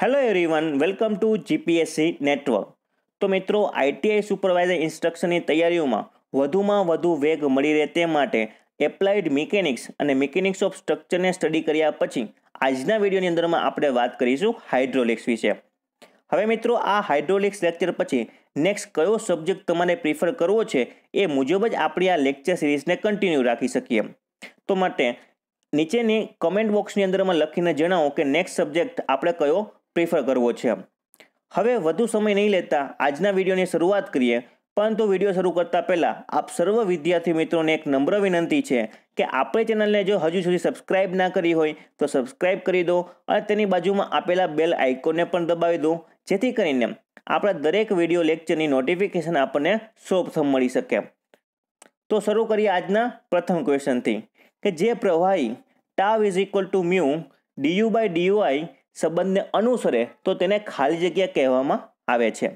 hello everyone welcome to GPSC network તો મિત્રો ITI supervisor ઇન્સ્ટ્રક્શનની તૈયારીઓમાં વધુમાં વધુ વેગ મળી રહે તે માટે એપ્લાઇડ મિકેનિક્સ અને મિકેનિક્સ ઓફ સ્ટ્રક્ચરને સ્ટડી કર્યા પછી આજના વિડીયોની અંદરમાં આપણે વાત કરીશું હાઇડ્રોલિક્સ વિશે હવે મિત્રો આ હાઇડ્રોલિક્સ લેક્ચર પછી નેક્સ્ટ કયો સબ્જેક્ટ તમારે પ્રિફર કરવો છે એ મુજબ જ આપણે આ લેક્ચર સિરીઝને કન્ટિન્યુ રાખી શકીએ તો માટે નીચેની કમેન્ટ બોક્સની અંદરમાં લખીને જણાવો કે નેક્સ્ટ સબ્જેક્ટ આપણે કયો પ્રિફર કરવો છે હવે વધુ સમય નહીં લેતા આજના વિડીયોની શરૂઆત કરીએ પરંતુ વિડીયો શરૂ કરતા પહેલાં આપ સર્વ વિદ્યાર્થી મિત્રોને એક નમ્ર વિનંતી છે કે આપણે ચેનલને જો હજુ સુધી સબસ્ક્રાઈબ ના કરી હોય તો સબસ્ક્રાઇબ કરી દો અને તેની બાજુમાં આપેલા બેલ આઇકોનને પણ દબાવી દો જેથી કરીને આપણા દરેક વિડીયો લેક્ચરની નોટિફિકેશન આપણને સૌપ્રથમ મળી શકે તો શરૂ કરીએ આજના પ્રથમ ક્વેશ્ચનથી કે જે પ્રવાહી tau is equal to mu D U by dy સંબંધને અનુસરે તો તેને ખાલી જગ્યા કહેવામાં આવે છે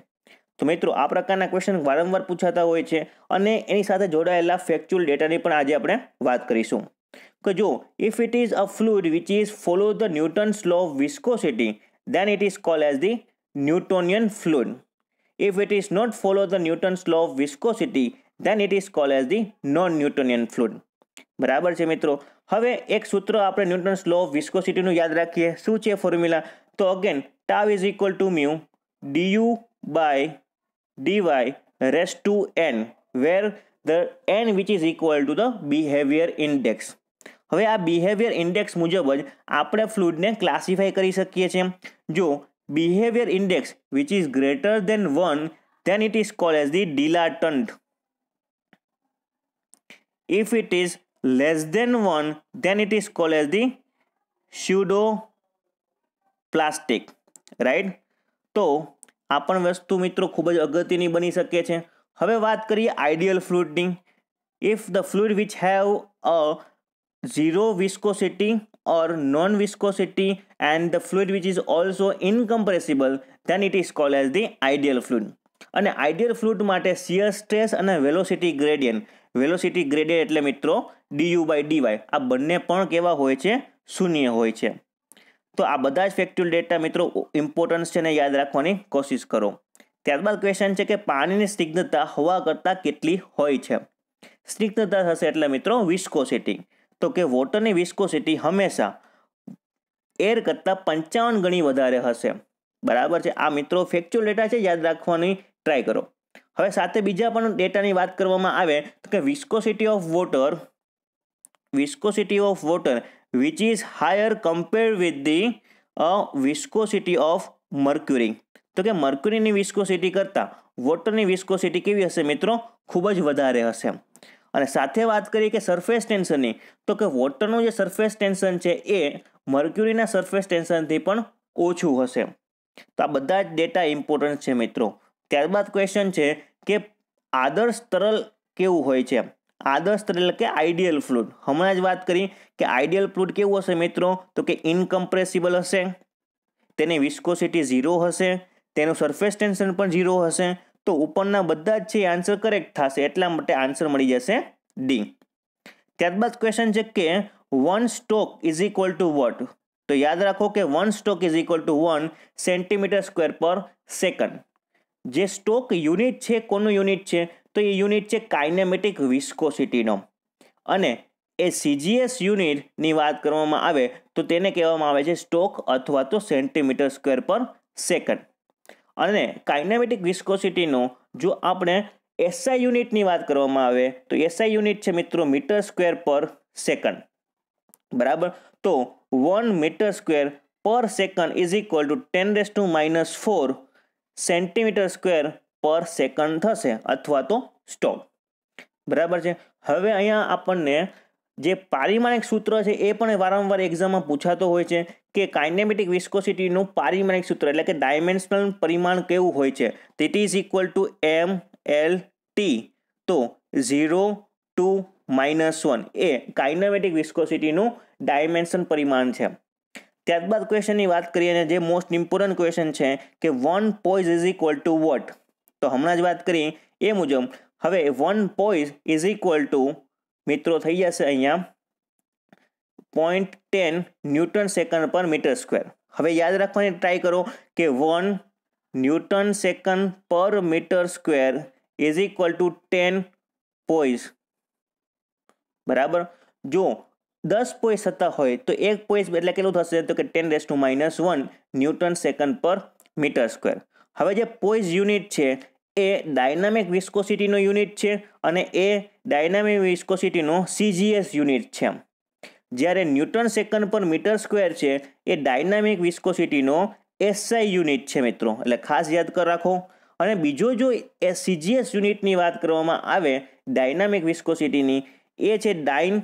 તો મિત્રો આ પ્રકારના ક્વેશ્ચન વારંવાર પૂછાતા હોય છે અને એની સાથે જોડાયેલા ફેક્ચ્યુઅલ ડેટાની પણ આજે આપણે વાત કરીશું કે જો if it is a fluid which is follow the Newton's law of viscosity then it is call as the Newtonian fluid if it is not follow the Newton's law of viscosity then it is call as the non Newtonian fluid બરાબર છે મિત્રો હવે એક સૂત્ર આપણે newton law of વિસ્કોસિટીનું યાદ રાખીએ શું છે ફોર્મ્યુલા તો again tau is equal to mu D U by dy raise to n where the n which is equal to the behaviour index હવે આ બિહેવિયર ઇન્ડેક્સ મુજબ જ આપણે ફ્લૂડને ક્લાસિફાય કરી શકીએ છીએ જો behaviour index which is greater than one then it is called as the dilatant if it is less than 1 then it is called as the pseudoplastic right તો આ પણ વસ્તુ મિત્રો ખૂબ જ અગત્યની બની શકે છે હવે વાત કરીએ આઈડિયલ ફ્લુઇડની if the fluid which have a zero viscosity or non-viscosity and the fluid which is also incompressible then it is called as the ideal fluid અને આઈડિયલ ફ્લુડ માટે શિયર સ્ટ્રેસ અને વેલોસિટી ગ્રેડિયન્ટ વેલોસિટી ગ્રેડિયન્ટ એટલે મિત્રો D U by DY આ બંને પણ કેવા હોય છે શૂન્ય હોય છે તો આ બધા જ ફેક્ટ્યુઅલ ડેટા મિત્રો ઇમ્પોર્ટન્સ છે ને યાદ રાખવાની કોશિશ કરો ત્યારબાદ ક્વેશ્ચન છે કે પાણીની સ્નિગ્ધતા હવા કરતાં કેટલી હોય છે સ્નિગ્ધતા થશે એટલે મિત્રો વિસ્કોસિટી તો કે વોટરની વિસ્કોસિટી હંમેશા એર કરતાં પંચાવન ગણી વધારે હશે બરાબર છે આ મિત્રો ફેક્ચ્યુઅલ ડેટા છે યાદ રાખવાની ટ્રાય કરો હવે સાથે બીજા પણ ડેટાની વાત કરવામાં આવે તો કે viscosity of water viscosity of water which is higher compared with the uh, viscosity of mercury તો કે મર્ક્યુરીની વિસ્કોસિટી કરતાં વોટરની વિસ્કોસિટી કેવી હશે મિત્રો ખૂબ જ વધારે હશે અને સાથે વાત કરીએ કે સરફેસ ટેન્શનની તો કે વોટરનું જે સરફેસ ટેન્શન છે એ મર્ક્યુરીના સરફેસ ટેન્શનથી પણ ઓછું હશે તો આ બધા જ ડેટા ઇમ્પોર્ટન્ટ છે મિત્રો ત્યારબાદ ક્વેશ્ચન છે કે આદર્શ તરલ કેવું હોય છે આદર્શ એટલે કે આઈડિયલ ફ્લુડ હમણાં જ વાત કરી કે આઈડિયલ ફ્લૂડ કેવું હશે મિત્રો તો કે ઇનકમ્પ્રેસિબલ હશે તેની વિસ્કોસિટી ઝીરો હશે તેનું સરફેસ ટેન્શન પણ ઝીરો હશે તો ઉપરના બધા જ છે આન્સર કરેક્ટ થશે એટલા માટે આન્સર મળી જશે ડી ત્યારબાદ ક્વેશ્ચન છે કે one stoke is equal to what તો યાદ રાખો કે one stoke is equal to one centimetre square per second જે સ્ટોક યુનિટ છે કોનું યુનિટ છે તો એ યુનિટ છે કાઇનેમેટિક વિસ્કોસિટીનો અને એ સીજીએસ યુનિટની વાત કરવામાં આવે તો તેને કહેવામાં આવે છે સ્ટોક અથવા તો સેન્ટીમીટર સ્ક્વેર પર સેકન્ડ અને કાઇનેમેટિક વિસ્કોસિટીનો જો આપણે એસઆઈ યુનિટની વાત કરવામાં આવે તો એસઆઈ યુનિટ છે મિત્રો મીટર સ્ક્વેર પર સેકન્ડ બરાબર તો one metre square per second is equal to ten raise to minus four centimetre square per second થશે અથવા તો સ્ટોપ બરાબર છે હવે અહીંયા આપણને જે પારિમાણિક સૂત્ર છે એ પણ વારંવાર એક્ઝામમાં પૂછાતો હોય છે કે કાઇનેમેટિક વિસ્કોસિટીનું પારિમાણિક સૂત્ર એટલે કે ડાયમેન્શનલ પરિમાણ કેવું હોય છે ધીટ is equal to M L T તો ઝીરો ટુ માઇનસ વન એ કાઇનેમેટિક વિસ્કોસિટીનું ડાયમેન્શન પરિમાણ છે ત્યારબાદ ક્વેશ્ચનની વાત કરીએ ને જે મોસ્ટ ઇમ્પોર્ટન્ટ ક્વેશ્ચન છે કે one poise is equal to what तो हम लोग जब बात करें एमुजम अब 1 पॉइज इक्वल टू मित्रों થઈ જશે અહીંયા 0.10 newton second per metre square હવે યાદ રાખવાની ટ્રાય કરો કે 1 newton second per metre square is equal to 10 poise બરાબર જો 10 પોઇઝ હતા હોય તો 1 પોઇઝ એટલે કેલું થશે તો કે 10^-1 newton second per metre square હવે જે પોઇઝ યુનિટ છે એ ડાયનામિક વિસ્કોસિટીનો યુનિટ છે અને એ ડાયનામિક વિસ્કોસિટીનો સીજીએસ યુનિટ છે જ્યારે newton second per metre square છે એ ડાયનામિક વિસ્કોસિટીનો એસઆઈ યુનિટ છે મિત્રો એટલે ખાસ યાદ કરી રાખો અને બીજો જો એ સીજીએસ યુનિટની વાત કરવામાં આવે ડાયનામિક વિસ્કોસિટીની એ છે dyne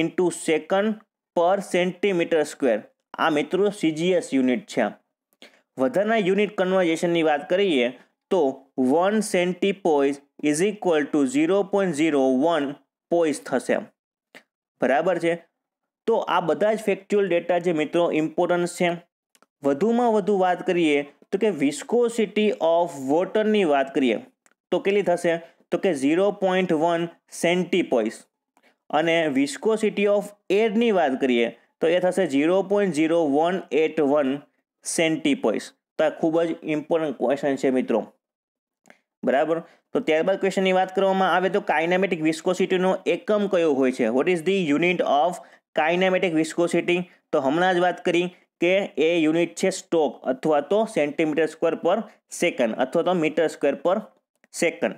into second per centimetre square આ મિત્રો સીજીએસ યુનિટ છે વધારાના યુનિટ કન્વર્ઝેશનની વાત કરીએ તો one centi centipoise is equal to zero point zero one poise થશે બરાબર છે તો આ બધા જ ફેક્ચ્યુઅલ ડેટા જે મિત્રો ઇમ્પોર્ટન્સ છે વધુમાં વધુ વાત કરીએ તો કે વિસ્કોસિટી ઓફ વોટરની વાત કરીએ તો કેટલી થશે તો કે zero point one centi centipoise અને વિસ્કોસિટી ઓફ એરની વાત કરીએ તો એ થશે zero point zero one eight one centipoise તો આ ખૂબ જ ઇમ્પોર્ટન્ટ ક્વેશ્ચન છે મિત્રો બરાબર તો ત્યારબાદ ક્વેશ્ચનની વાત કરવામાં આવે તો કાઇનેમેટિક વિસ્કોસિટીનો એકમ કયો હોય છે what is the unit of kinematic viscosity તો હમણાં જ વાત કરી કે એ યુનિટ છે સ્ટોક અથવા તો સેન્ટીમીટર સ્ક્વેર પર સેકન્ડ અથવા તો મીટર સ્ક્વેર પર સેકન્ડ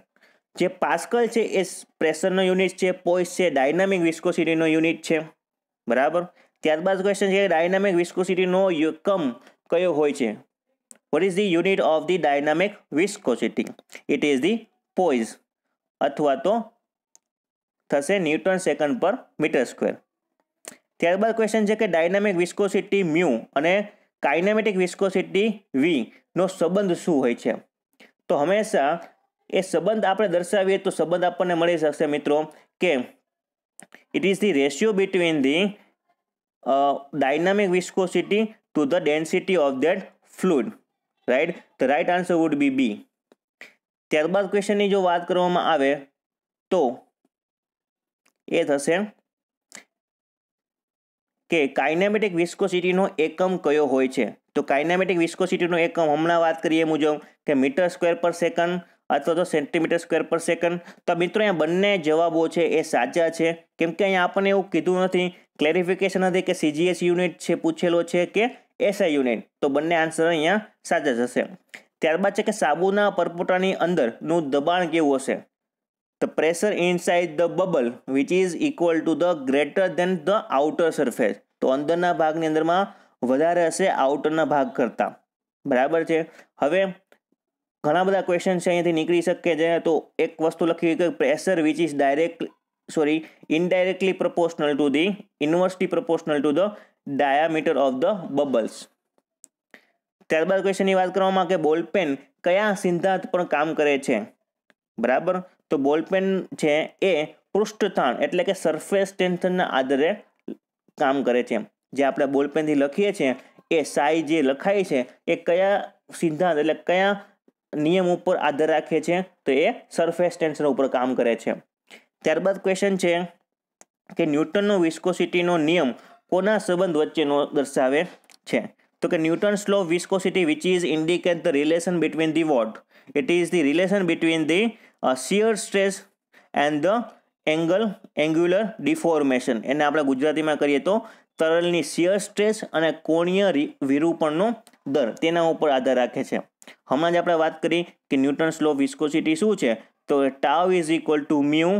જે પાસ્કલ છે એ પ્રેશરનો યુનિટ છે પોઈસ છે ડાયનામિક વિસ્કોસિટીનો યુનિટ છે બરાબર ત્યારબાદ ક્વેશ્ચન છે ડાયનામિક વિસ્કોસિટીનો એકમ કયો હોય છે what is the unit of the dynamic viscosity it is the poise અથવા તો થશે newton second per metre square ત્યારબાદ ક્વેશ્ચન છે કે ડાયનામિક વિસ્કોસિટી મ્યુ અને કાઇનેમેટિક વિસ્કોસિટી વી નો સંબંધ શું હોય છે તો હંમેશા એ સંબંધ આપણે દર્શાવીએ તો સંબંધ આપણને મળી શકશે મિત્રો કે it is the ratio between the dynamic viscosity to the density of that fluid right the right answer would be B ત્યારબાદ ક્વેશ્ચનની જો વાત કરવામાં આવે તો એ થશે કે કાઇનેમેટિક વિસ્કોસિટીનો એકમ કયો હોય છે તો કાઇનેમેટિક વિસ્કોસિટીનો એકમ હમણાં વાત કરીએ મુજબ કે મીટર સ્ક્વેર પર સેકન્ડ અથવા તો સેન્ટીમીટર સ્ક્વેર પર સેકન્ડ તો મિત્રો અહીંયા બંને જવાબો છે એ સાચા છે કેમ કે અહીંયા આપણને એવું કીધું નથી ક્લેરિફિકેશન નથી કે સીજીએસ યુનિટ છે પૂછેલો છે કે એસઆઈ યુનિટ તો બંને આન્સર અહીંયા સાચા જશે ત્યારબાદ છે કે સાબુના પરપોટાની અંદરનું દબાણ કેવું હશે The pressure inside the bubble which is equal to the greater than the outer surface તો અંદરના ભાગની અંદરમાં વધારે હશે આઉટરના ભાગ કરતાં બરાબર છે હવે ઘણા બધા ક્વેશ્ચન છે અહીંયાથી નીકળી શકે છે તો એક વસ્તુ લખી કે pressure which is direct sorry indirectly proportional to the inversely proportional to the diameter of the bubbles ત્યારબાદ ક્વેશ્ચનની વાત કરવામાં કે બોલપેન કયા સિદ્ધાંત પર કામ કરે છે બરાબર તો બોલપેન છે એ પૃષ્ઠતાણ એટલે કે સરફેસ ટેન્શનના આધારે કામ કરે છે જે આપણે બોલપેનથી લખીએ છીએ એ સાઈ જે લખાય છે એ કયા સિદ્ધાંત એટલે કયા નિયમ ઉપર આધાર રાખે છે તો એ સરફેસ ટેન્શન ઉપર કામ કરે છે ત્યારબાદ ક્વેશ્ચન છે કે ન્યૂટનનો વિસ્કોસિટીનો નિયમ કોના સંબંધ વચ્ચેનો દર્શાવે છે તો કે Newton's law viscosity which is indicate the relation between the what it is the relation between the shear stress and the angle angular deformation એને આપણે ગુજરાતીમાં કરીએ તો તરલની શિયર સ્ટ્રેસ અને કોણીય વિરૂપણનો દર તેના ઉપર આધાર રાખે છે હમણાં જ આપણે વાત કરી કે ન્યૂટન્સ લો વિસ્કોસિટી શું છે તો tau is equal to mu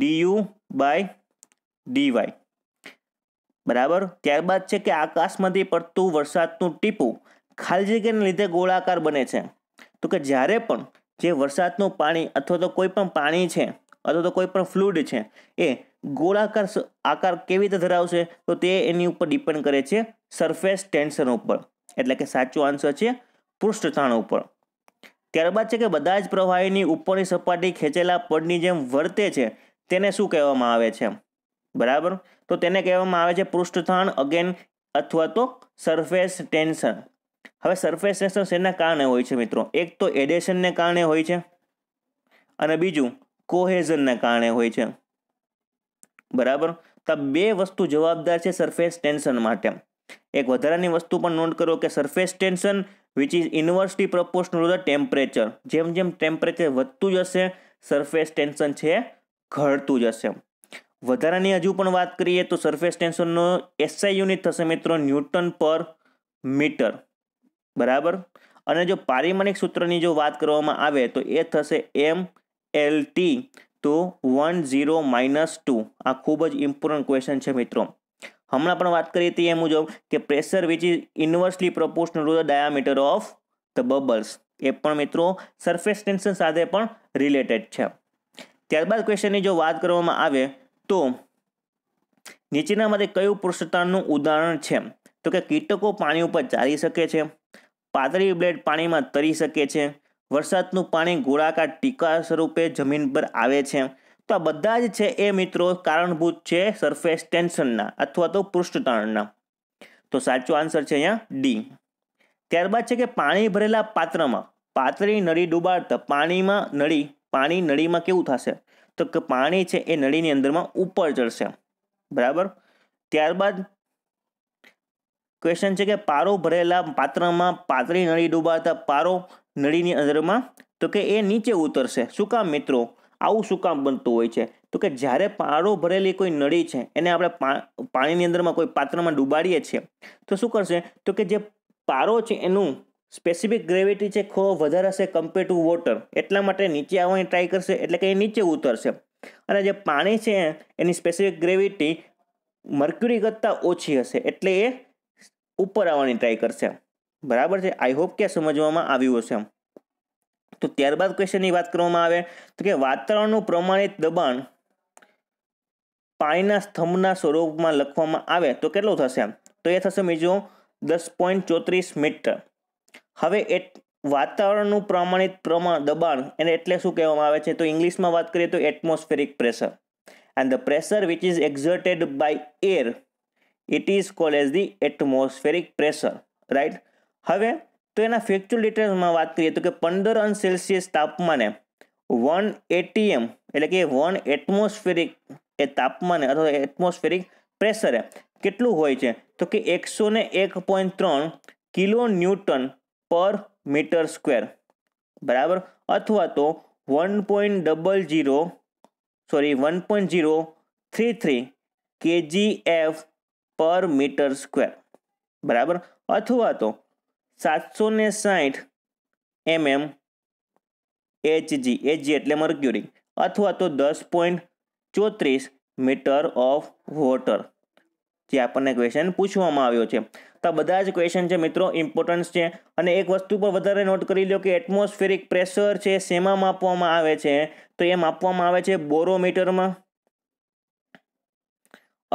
D U by D Y બરાબર ત્યારબાદ છે કે આકાશમાંથી પડતું વરસાદનું ટીપું ખાલી જગ્યાને લીધે ગોળાકાર બને છે તો કે જ્યારે પણ જે વરસાદનું પાણી અથવા તો કોઈ પણ પાણી છે અથવા તો કોઈ પણ ફ્લુડ છે એ ગોળાકાર આકાર કેવી રીતે ધરાવશે તો તે એની ઉપર ડિપેન્ડ કરે છે સરફેસ ટેન્શન ઉપર એટલે કે સાચો આન્સર છે પૃષ્ઠતાણ ઉપર ત્યારબાદ છે કે બધા જ પ્રવાહીની ઉપરની સપાટી ખેંચેલા પડની જેમ વર્તે છે તેને શું કહેવામાં આવે છે બરાબર તો તેને કહેવામાં આવે છે પૃષ્ઠથણ અગેન અથવા તો સરફેસ ટેન્શન હવે સરફેસ ટેન્શન શેના કારણે હોય છે મિત્રો એક તો એડેશનને કારણે હોય છે અને બીજું કોહેઝનના કારણે હોય છે બરાબર તો બે વસ્તુ જવાબદાર છે સરફેસ ટેન્શન માટે એક વધારાની વસ્તુ પણ નોંધ કરો કે surface tension which is inversely proportional to the temperature જેમ જેમ ટેમ્પરેચર વધતું જશે સરફેસ ટેન્શન છે ઘટતું જશે વધારાની હજુ પણ વાત કરીએ તો સરફેસ ટેન્શનનો એસઆઈ યુનિટ થશે મિત્રો ન્યૂટન પર મીટર બરાબર અને જો પારિમાણિક સૂત્રની જો વાત કરવામાં આવે તો એ થશે એમ એલ ટી તો વન ઝીરો માઇનસ ટુ આ ખૂબ જ ઇમ્પોર્ટન્ટ ક્વેશ્ચન છે મિત્રો હમણાં પણ વાત કરી હતી એ મુજબ કે pressure which is inversely proportional to the diameter of the bubbles એ પણ મિત્રો સરફેસ ટેન્શન સાથે પણ રિલેટેડ છે ત્યારબાદ ક્વેશ્ચનની જો વાત કરવામાં આવે તો નીચેનામાંથી કયું પૃષ્ઠતાણનું ઉદાહરણ છે તો કે કીટકો પાણી ઉપર ચાલી શકે છે પાતળી બ્લેડ પાણીમાં તરી શકે છે વરસાદનું પાણી ગોળાકાર ટીકા સ્વરૂપે જમીન પર આવે છે તો આ બધા જ છે એ મિત્રો કારણભૂત છે સરફેસ ટેન્શનના અથવા તો પૃષ્ઠતાણના તો સાચો આન્સર છે અહીંયા ડી ત્યારબાદ છે કે પાણી ભરેલા પાત્રમાં પાતળી નળી ડુબાડતા પાણીમાં નળી પાણી નળીમાં કેવું થશે તો કે પાણી છે એ નળીની અંદરમાં ઉપર ચડશે બરાબર ત્યારબાદ ક્વેશ્ચન છે કે પારો ભરેલા પાત્રમાં પાતળી નળી ડૂબાતા પારો નળીની અંદરમાં તો કે એ નીચે ઉતરશે શું કામ મિત્રો આવું શું કામ બનતું હોય છે તો કે જ્યારે પારો ભરેલી કોઈ નળી છે એને આપણે પાણીની અંદરમાં કોઈ પાત્રમાં ડૂબાડીએ છીએ તો શું કરશે તો કે જે પારો છે એનું સ્પેસિફિક ગ્રેવિટી છે ખો વધારે હશે કમ્પેર ટુ વોટર એટલા માટે નીચે આવવાની ટ્રાય કરશે એટલે કે એ નીચે ઉતરશે અને જે પાણી છે એની સ્પેસિફિક ગ્રેવિટી મર્ક્યુરી કરતાં ઓછી હશે એટલે એ ઉપર આવવાની ટ્રાય કરશે બરાબર છે આઈ હોપ કે સમજવામાં આવ્યું હશે તો ત્યારબાદ ક્વેશ્ચનની વાત કરવામાં આવે તો કે વાતાવરણનું પ્રમાણિત દબાણ પાણીના સ્તંભના સ્વરૂપમાં લખવામાં આવે તો કેટલું થશે તો એ થશે બીજો દસ પોઈન્ટ ચોત્રીસ મીટર હવે એ વાતાવરણનું પ્રમાણિત પ્રમાણ દબાણ એને એટલે શું કહેવામાં આવે છે તો ઇંગ્લિશમાં વાત કરીએ તો atmospheric pressure and the pressure which is exerted by air it is call as the atmospheric pressure right હવે તો એના ફેક્ચ્યુઅલ ડિટેલ્સમાં વાત કરીએ તો કે પંદર અંશ સેલ્સિયસ તાપમાને વન એટીએમ એટલે કે વન એટમોસ્ફેરિક એ તાપમાને અથવા એટમોસ્ફેરિક પ્રેશરે કેટલું હોય છે તો કે એકસો ને એક પોઈન્ટ ત્રણ kilo newton per metre square બરાબર અથવા તો one point double zero sorry one point zero three three KGF per metre square બરાબર અથવા તો સાતસો ને સાઠ એમએમ એચજી એચજી એટલે મર્ક્યુરી અથવા તો દસ પોઈન્ટ ચોત્રીસ મીટર ઓફ વોટર જે આપણને ક્વેશ્ચન પૂછવામાં આવ્યો છે તો બધા જ ક્વેશ્ચન છે મિત્રો ઇમ્પોર્ટન્સ છે અને એક વસ્તુ પર વધારે નોટ કરી લો કે એટમોસ્ફેરિક પ્રેશર છે શેમાં માપવામાં આવે છે તો એ માપવામાં આવે છે બોરોમીટરમાં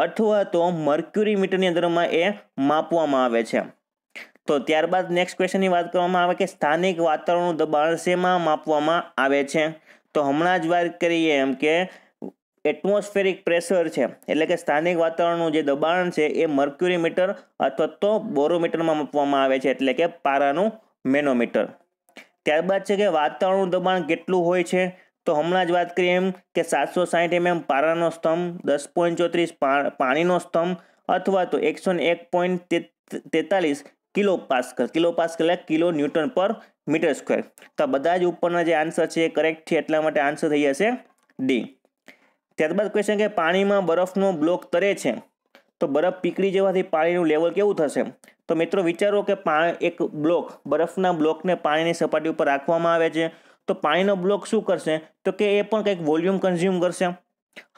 અથવા તો મર્ક્યુરીમીટરની અંદરમાં એ માપવામાં આવે છે તો ત્યારબાદ નેક્સ્ટ ક્વેશ્ચનની વાત કરવામાં આવે કે સ્થાનિક વાતાવરણનું દબાણ શેમાં માપવામાં આવે છે તો હમણાં જ વાત કરીએ એમ કે એટમોસ્ફેરિક પ્રેશર છે એટલે કે સ્થાનિક વાતાવરણનું જે દબાણ છે એ મર્ક્યુરીમીટર અથવા તો બોરોમીટરમાં મૂકવામાં આવે છે એટલે કે પારાનું મેનોમીટર ત્યારબાદ છે કે વાતાવરણનું દબાણ કેટલું હોય છે તો હમણાં જ વાત કરીએ એમ કે સાતસો સાહીઠ એમએમ પારાનો સ્તંભ દસ પોઈન્ટ ચોત્રીસ પાણીનો સ્તંભ અથવા તો એકસો ને એક પોઈન્ટ તેતાલીસ કિલો પાસ્કલ કિલો પાસ્કલ એટલે kilo newton per metre square તો બધા જ ઉપરના જે આન્સર છે એ કરેક્ટ છે એટલા માટે આન્સર થઈ જશે ડી ત્યારબાદ ક્વેશ્ચન કે પાણીમાં બરફનો બ્લોક તરે છે તો બરફ પીકળી જવાથી પાણીનું લેવલ કેવું થશે તો મિત્રો વિચારો કે એક બ્લોક બરફના બ્લોકને પાણીની સપાટી ઉપર રાખવામાં આવે છે તો પાણીનો બ્લોક શું કરશે તો કે એ પણ કંઈક વોલ્યુમ કન્ઝ્યુમ કરશે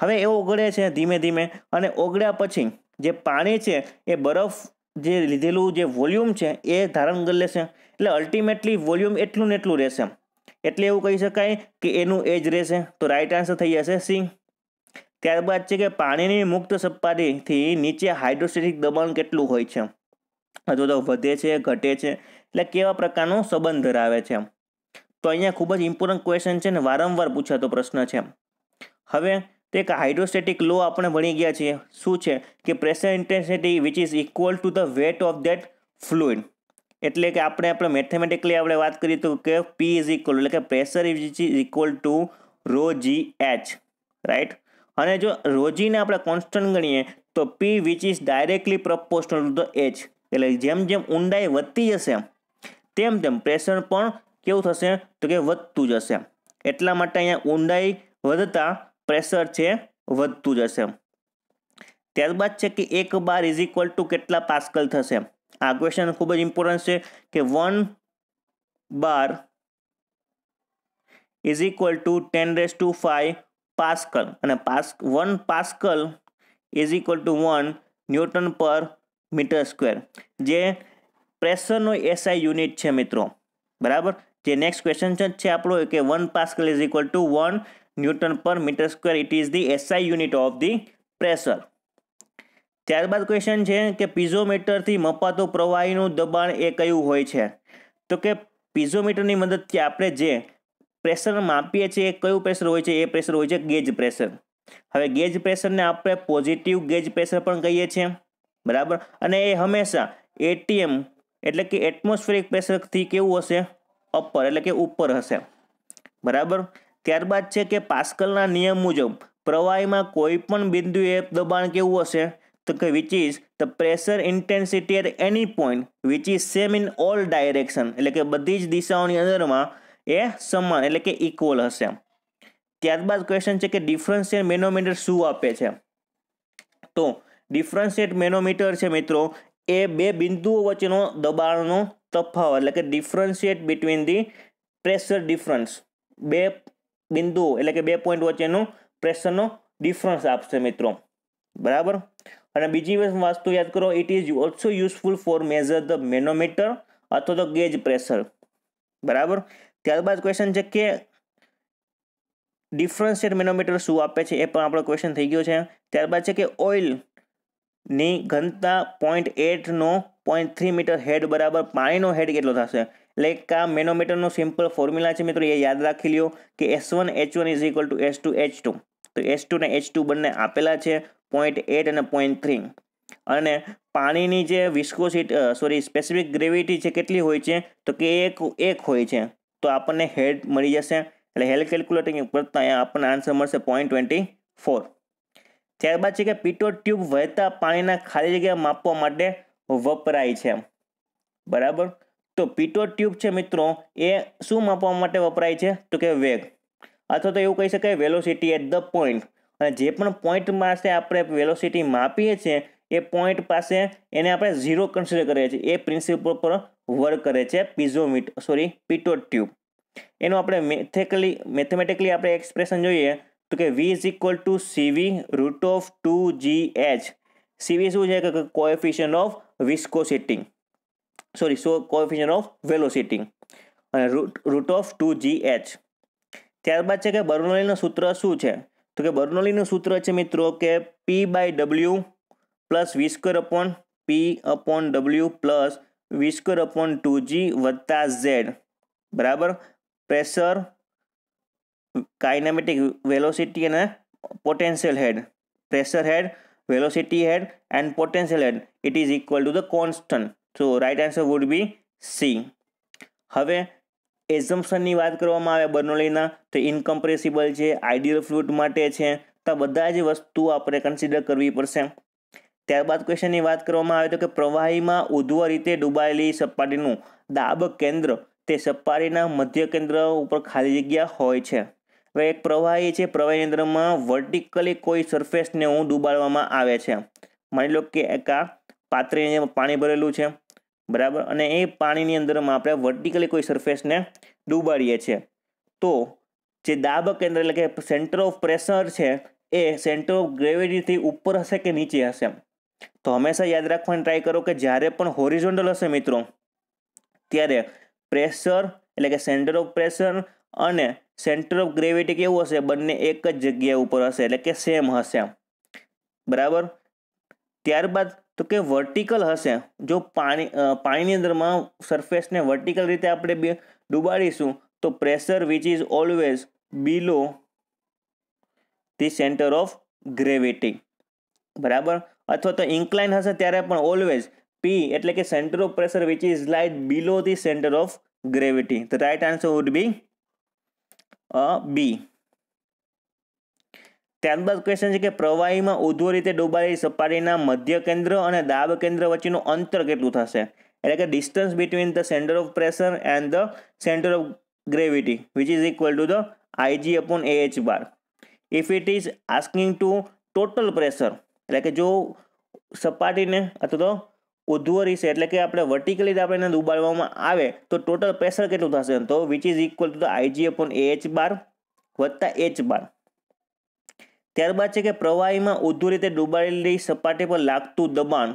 હવે એ ઓગળે છે ધીમે ધીમે અને ઓગળ્યા પછી જે પાણી છે એ બરફ જે લીધેલું જે વોલ્યુમ છે એ ધારણ કરી લેશે એટલે અલ્ટિમેટલી વોલ્યુમ એટલું ને એટલું રહેશે એટલે એવું કહી શકાય કે એનું એજ રહેશે તો રાઈટ આન્સર થઈ જશે સી ત્યારબાદ છે કે પાણીની મુક્ત સપાટીથી નીચે હાઇડ્રોસ્ટેટિક દબાણ કેટલું હોય છે અથવા તો વધે છે ઘટે છે એટલે કેવા પ્રકારનો સંબંધ ધરાવે છે તો અહીંયા ખૂબ જ ઇમ્પોર્ટન્ટ ક્વેશ્ચન છે ને વારંવાર પૂછાતો પ્રશ્ન છે હવે તો એક હાઇડ્રોસ્ટેટિક લો આપણે ભણી ગયા છીએ શું છે કે pressure intensity which is equal to the weight of that fluid એટલે કે આપણે આપણે મેથેમેટિકલી આપણે વાત કરીએ તો કે પી ઇઝ ઇક્વલ એટલે કે pressure is equal to rho G H right અને જો રોજીને આપણે કોન્સ્ટન્ટ ગણીએ તો P which is directly proportional to the H એટલે જેમ જેમ ઊંડાઈ વધતી જશે તેમ તેમ પ્રેશર પણ કેવું થશે તો કે વધતું જશે એટલા માટે અહીંયા ઊંડાઈ વધતા પ્રેશર છે વધતું જશે ત્યારબાદ છે કે એક બાર ઇઝ ઇક્વલ ટુ કેટલા પાસ્કલ થશે આ ક્વેશ્ચન ખૂબ જ ઇમ્પોર્ટન્ટ છે કે one bar is equal to ten raise to five pascal અને પાસ્ક one pascal is equal to one newton per metre square જે પ્રેશરનો એસઆઈ યુનિટ છે મિત્રો બરાબર જે નેક્સ્ટ ક્વેશ્ચન છે આપણો કે one pascal is equal to one newton per metre square it is the SI unit of the pressure ત્યારબાદ ક્વેશ્ચન છે કે પીઝોમીટરથી મપાતો પ્રવાહીનું દબાણ એ કયું હોય છે તો કે પીઝોમીટરની મદદથી આપણે જે પ્રેશર માપીએ છીએ કયું પ્રેશર હોય છે એ પ્રેશર હોય છે ગેજ પ્રેશર હવે ગેજ પ્રેશરને આપણે પોઝિટિવ ગેજ પ્રેશર પણ કહીએ છીએ બરાબર અને એ હંમેશા એટીએમ એટલે કે એટમોસ્ફેરિક પ્રેશરથી કેવું હશે અપર એટલે કે ઉપર હશે બરાબર ત્યારબાદ છે કે પાસ્કલના નિયમ મુજબ પ્રવાહીમાં કોઈ પણ બિંદુએ દબાણ કેવું હશે તો કે which is the pressure intensity at any point which is same in all direction એટલે કે બધી જ દિશાઓની અંદરમાં એ સમાન એટલે કે ઇક્વલ હશે ત્યારબાદ ક્વેશ્ચન છે કે ડિફરન્શિયલ મેનોમીટર શું આપે છે તો ડિફરન્શિયેટ મેનોમીટર છે મિત્રો એ બે બિંદુઓ વચ્ચેનો દબાણનો તફાવત એટલે કે differentiate between the pressure difference બે બિંદુઓ એટલે કે બે પોઈન્ટ વચ્ચેનો પ્રેશરનો ડિફરન્સ આપશે મિત્રો બરાબર અને બીજી વાસ્તુ યાદ કરો it is also useful for measure the manometer અથવા તો ગેજ પ્રેશર બરાબર ત્યારબાદ ક્વેશ્ચન છે કે ડિફરન્શિયલ મેનોમીટર શું આપે છે એ પણ આપણો ક્વેશ્ચન થઈ ગયો છે ત્યારબાદ છે કે ઓઇલની ઘનતા પોઈન્ટ એટનો પોઈન્ટ થ્રી મીટર હેડ બરાબર પાણીનો હેડ કેટલો થશે એટલે આ મેનોમીટરનો સિમ્પલ ફોર્મ્યુલા છે મિત્રો એ યાદ રાખી લ્યો કે S one H one is equal to S two H two તો એસ ટુ ને એચ ટુ બંને આપેલા છે પોઈન્ટ એટ અને પોઈન્ટ થ્રી અને પાણીની જે વિસ્કોસિટ સોરી સ્પેસિફિક ગ્રેવિટી છે કેટલી હોય છે તો કે એક એક હોય છે તો આપણને હેડ મળી જશે એટલે હેડ કેલ્ક્યુલેટિંગ કરતાં અહીંયા આપણને આન્સર મળશે પોઈન્ટ ટ્વેન્ટી ફોર ત્યારબાદ છે કે પીટો ટ્યુબ વહેતા પાણીના ખાલી જગ્યા માપવા માટે વપરાય છે બરાબર તો પીટો ટ્યુબ છે મિત્રો એ શું માપવા માટે વપરાય છે તો કે વેગ અથવા તો એવું કહી શકાય વેલોસિટી એટ ધ પોઈન્ટ અને જે પણ પોઈન્ટ માસે આપણે વેલોસિટી માપીએ છીએ એ પોઈન્ટ પાસે એને આપણે ઝીરો કન્સિડર કરીએ છીએ એ પ્રિન્સિપલ પર વર્ક કરે છે પીઝોમીટ સોરી પીટો ટ્યુબ એનું આપણે મેથેકલી મેથેમેટિકલી આપણે એક્સપ્રેશન જોઈએ તો કે V is equal to CV root of two G H CV શું છે કે coefficient of viscosity sorry so coefficient of velocity અને root root of two G H ત્યારબાદ છે કે બર્નોલીનું સૂત્ર શું છે તો કે બર્નોલીનું સૂત્ર છે મિત્રો કે P by W plus V square upon P upon W plus V square upon two G વત્તા ઝેડ બરાબર પ્રેશર કાઇનેમેટિક વેલોસિટી અને potential head pressure head velocity head and potential head it is equal to the constant so right answer would be C હવે એઝમ્પશનની વાત કરવામાં આવે બર્નોલીના તો ઇનકમ્પ્રેસિબલ છે આઈડિયલ ફ્લુઇડ માટે છે તો બધા જ વસ્તુ આપણે કન્સિડર કરવી પડશે ત્યારબાદ ક્વેશ્ચનની વાત કરવામાં આવે તો કે પ્રવાહીમાં ઉધ્વ રીતે ડૂબાયેલી સપાટીનું દાબ કેન્દ્ર તે સપાટીના મધ્ય કેન્દ્ર ઉપર ખાલી જગ્યા હોય છે હવે એક પ્રવાહી છે પ્રવાહી કેન્દ્રમાં વર્ટિકલી કોઈ સરફેસને હું ડૂબાડવામાં આવે છે માની લો કે એક આ પાત્રીની પાણી ભરેલું છે બરાબર અને એ પાણીની અંદરમાં આપણે વર્ટિકલી કોઈ સરફેસને ડૂબાડીએ છીએ તો જે દાબ કેન્દ્ર એટલે કે સેન્ટર ઓફ પ્રેશર છે એ સેન્ટર ઓફ ગ્રેવિટીથી ઉપર હશે કે નીચે હશે તો હંમેશા યાદ રાખવાની ટ્રાય કરો કે જ્યારે પણ હોરિઝોન્ટલ હશે મિત્રો ત્યારે પ્રેશર એટલે કે સેન્ટર ઓફ પ્રેશર અને સેન્ટર ઓફ ગ્રેવિટી કેવું હશે બંને એક જ જગ્યા ઉપર હશે એટલે કે સેમ હશે બરાબર ત્યારબાદ તો કે વર્ટિકલ હશે જો પાણી પાણીની અંદરમાં સરફેસને વર્ટિકલ રીતે આપણે બે ડુબાડીશું તો pressure which is always below the centre of gravity બરાબર અથવા તો ઇન્કલાઇન હશે ત્યારે પણ ઓલવેઝ પી એટલે કે centre of pressure which is light below the centre of gravity તો right answer would be B ત્યારબાદ ક્વેશ્ચન છે કે પ્રવાહીમાં ઉધો રીતે ડૂબાયેલી સપાટીના મધ્ય કેન્દ્ર અને દાબ કેન્દ્ર વચ્ચેનું અંતર કેટલું થશે એટલે કે distance between the centre of pressure and the centre of gravity which is equal to the IG upon H bar if it is asking to total pressure એટલે કે જો સપાટીને અથવા તો ઉધ્વ છે એટલે કે આપણે વર્ટિકલી આપણે એને ઉબાળવામાં આવે તો ટોટલ પ્રેશર કેટલું થશે તો which is equal to the IG upon H bar વત્તા એચ બાર ત્યારબાદ છે કે પ્રવાહીમાં ઉધ્વ રીતે ડૂબાયેલી સપાટી પર લાગતું દબાણ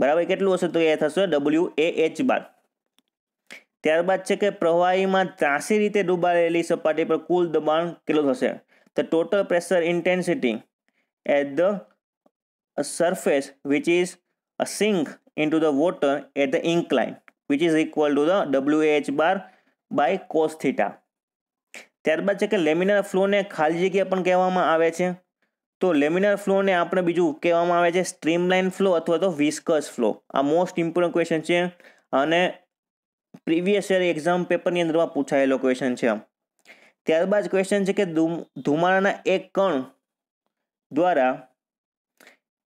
બરાબર કેટલું હશે તો એ થશે ડબલ્યુ એ એચ બાર ત્યારબાદ છે કે પ્રવાહીમાં ત્રાસી રીતે ડુબાડેલી સપાટી પર કુલ દબાણ કેટલું થશે તો total pressure intensity at the a surface which is a sink into the water at the incline which is equal to the WH bar by cos theta ત્યારબાદ છે કે લેમિનર ફ્લોને ખાલી જગ્યા પણ કહેવામાં આવે છે તો લેમિનર ફ્લોને આપણે બીજું કહેવામાં આવે છે સ્ટ્રીમલાઇન ફ્લો અથવા તો વિસ્કસ ફ્લો આ મોસ્ટ ઇમ્પોર્ટન્ટ ક્વેશ્ચન છે અને પ્રીવિયસ યર એક્ઝામ પેપરની અંદરમાં પૂછાયેલો ક્વેશ્ચન છે ત્યારબાદ ક્વેશ્ચન છે કે ધુમાડાના એક કણ દ્વારા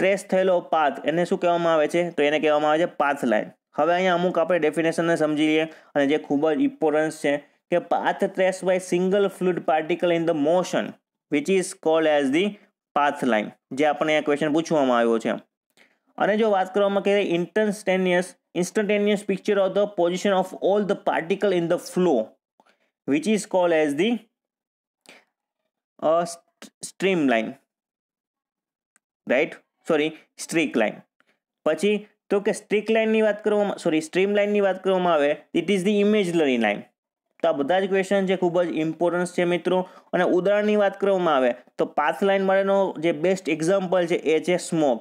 ટ્રેસ થયેલો પાથ એને શું કહેવામાં આવે છે તો એને કહેવામાં આવે છે પાથ લાઇન હવે અહીંયા અમુક આપણે ડેફિનેશનને સમજી લઈએ અને જે ખૂબ જ ઇમ્પોર્ટન્સ છે કે path trace by single fluid particle in the motion which is called as the path line જે આપણને આ ક્વેશ્ચન પૂછવામાં આવ્યો છે અને જો વાત કરવામાં કે instantaneous instantaneous picture of the position of all the particle in the flow which is called as the stream line right sorry streak line પછી તો કે સ્ટ્રીક લાઇનની વાત કરવામાં સોરી સ્ટ્રીમ લાઇનની વાત કરવામાં આવે it is the imaginary line તો આ બધા જ ક્વેશ્ચન છે ખૂબ જ ઇમ્પોર્ટન્સ છે મિત્રો અને ઉદાહરણની વાત કરવામાં આવે તો પાથ લાઇન માટેનો જે બેસ્ટ એક્ઝામ્પલ છે એ છે સ્મોક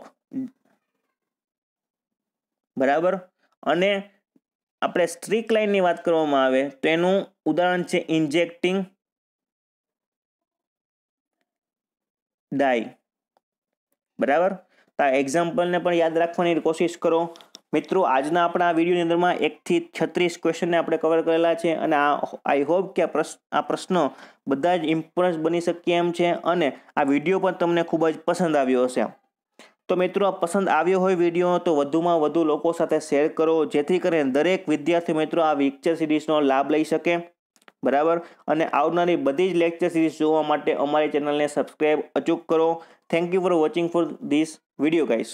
બરાબર અને આપણે સ્ટ્રીક લાઇનની વાત કરવામાં આવે તો એનું ઉદાહરણ છે ઇન્જેક્ટિંગ ડાય બરાબર તો એક્ઝામ્પલને પણ યાદ રાખવાની કોશિશ કરો મિત્રો આજના આપણા વિડીયોની અંદરમાં એકથી છત્રીસ ક્વેશ્ચનને આપણે કવર કરેલા છે અને આ આઈ હોપ કે આ પ્રશ્ન આ પ્રશ્નો બધા જ ઇમ્પોર્ટન્સ બની શકીએ એમ છે અને આ વિડીયો પણ તમને ખૂબ જ પસંદ આવ્યો હશે તો મિત્રો આ પસંદ આવ્યો હોય વિડીયો તો વધુમાં વધુ લોકો સાથે શેર કરો જેથી કરીને દરેક વિદ્યાર્થી મિત્રો આ વિક્ચર સિરીઝનો લાભ લઈ શકે બરાબર અને આવનારી બધી જ લેક્ચર સિરીઝ જોવા માટે અમારી ચેનલને સબસ્ક્રાઈબ અચૂક કરો thank you for watching for this video guys